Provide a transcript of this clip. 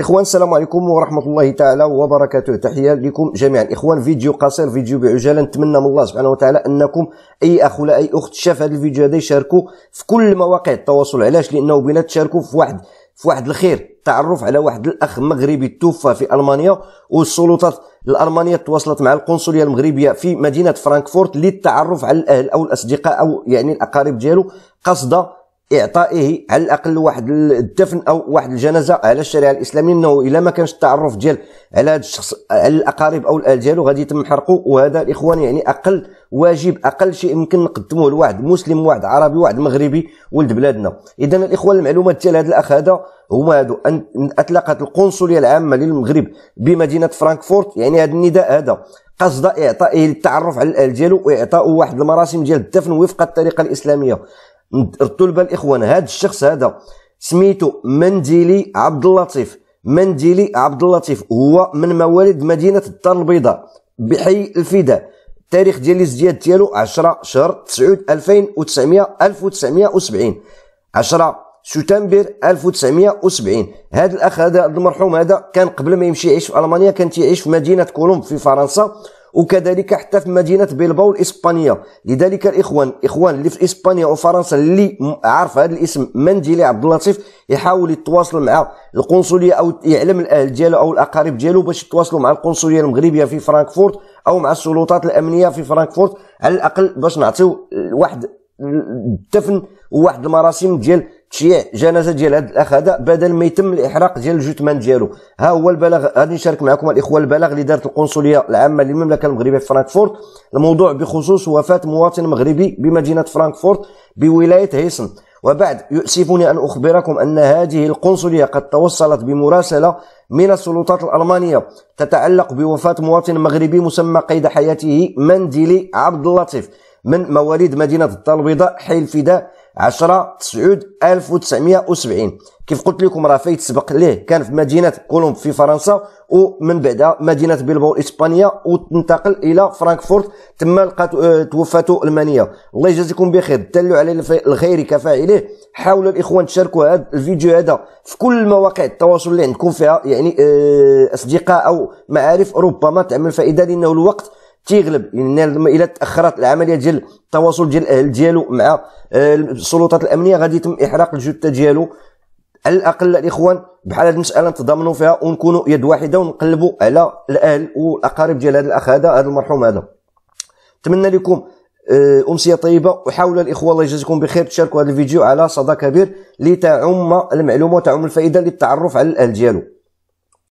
اخوان السلام عليكم ورحمه الله تعالى وبركاته تحيه لكم جميعا اخوان فيديو قصير فيديو بعجاله نتمنى من الله سبحانه وتعالى انكم اي اخ ولا اي اخت شاف هذا الفيديو هذا يشاركوا في كل مواقع التواصل علاش لانه بلا تشاركوا في واحد في واحد الخير تعرف على واحد الاخ مغربي توفى في المانيا والسلطات الالمانيه تواصلت مع القنصليه المغربيه في مدينه فرانكفورت للتعرف على الاهل او الاصدقاء او يعني الاقارب ديالو قصد اعطائه على الاقل واحد الدفن او واحد الجنازه على الشريعه الاسلاميه انه الا ما كانش التعرف ديال على هذا الشخص على الاقارب او الاهل ديالو غادي يتم حرقه وهذا الاخوان يعني اقل واجب اقل شيء يمكن نقدموه لواحد مسلم واحد عربي واحد مغربي ولد بلادنا اذا الاخوان المعلومات ديال هذا الاخ هذا هما هادو ان اطلقت القنصليه العامه للمغرب بمدينه فرانكفورت يعني هذا النداء هذا قصد اعطائه للتعرف على الاهل ديالو واعطائه واحد المراسم ديال الدفن وفق الطريقه الاسلاميه ردوا الاخوان هذا الشخص هذا سميتو منديلي عبد اللطيف منديلي عبد اللطيف هو من موالد مدينه الدار البيضاء بحي الفداء التاريخ ديال الازدياد ديالو 10 شهر 9 2900 1970 10 سبتمبر 1970 هذا الاخ هذا المرحوم هذا كان قبل ما يمشي يعيش في المانيا كان تيعيش في مدينه كولومب في فرنسا وكذلك حتى في مدينه بيلباو الاسبانيه لذلك الاخوان الاخوان اللي في اسبانيا وفرنسا اللي عارف هذا الاسم منديلي عبد اللطيف يحاول يتواصل مع القنصليه او يعلم الاهل ديالو او الاقارب ديالو باش يتواصلوا مع القنصليه المغربيه في فرانكفورت او مع السلطات الامنيه في فرانكفورت على الاقل باش نعطيو واحد الدفن وواحد المراسم ديال التشييع جنازه ديال هذا الاخ هذا بدل ما يتم الاحراق ديال الجثمان ديالو ها هو البلاغ غادي نشارك معكم الاخوه البلاغ اللي دارت القنصليه العامه للمملكه المغربيه في فرانكفورت الموضوع بخصوص وفاه مواطن مغربي بمدينه فرانكفورت بولايه هيسن وبعد يؤسفني أن أخبركم أن هذه القنصلية قد توصلت بمراسلة من السلطات الألمانية تتعلق بوفاة مواطن مغربي مسمى قيد حياته منديلي عبد اللطيف من مواليد مدينة الدار البيضاء حي فداء 10 تسعود 1970 كيف قلت لكم راه فايت سبق ليه كان في مدينة كولومب في فرنسا ومن بعدها مدينة بلباو إسبانيا وانتقل إلى فرانكفورت تما لقات آه، توفاته المانية الله يجازيكم بخير دلوا على الخير كفاعله حاولوا الإخوان تشاركوا هذا الفيديو هذا في كل مواقع التواصل اللي عندكم فيها يعني آه، أصدقاء أو معارف ربما تعمل فائدة لأنه الوقت تيغلب لان يعني الا تاخرت العمليه ديال التواصل ديال الاهل ديالو مع آه، السلطات الامنيه غادي يتم احراق الجثه ديالو على الاقل الاخوان بحال هذه المساله نتضامنوا فيها ونكونوا يد واحده ونقلبوا على الاهل والاقارب ديال هذا الاخ هذا هذا المرحوم هذا نتمنى لكم آه، امسيه طيبه وحاولوا الاخوه الله يجازيكم بخير تشاركوا هذا الفيديو على صدى كبير لتعم المعلومه وتعم الفائده للتعرف على الاهل ديالو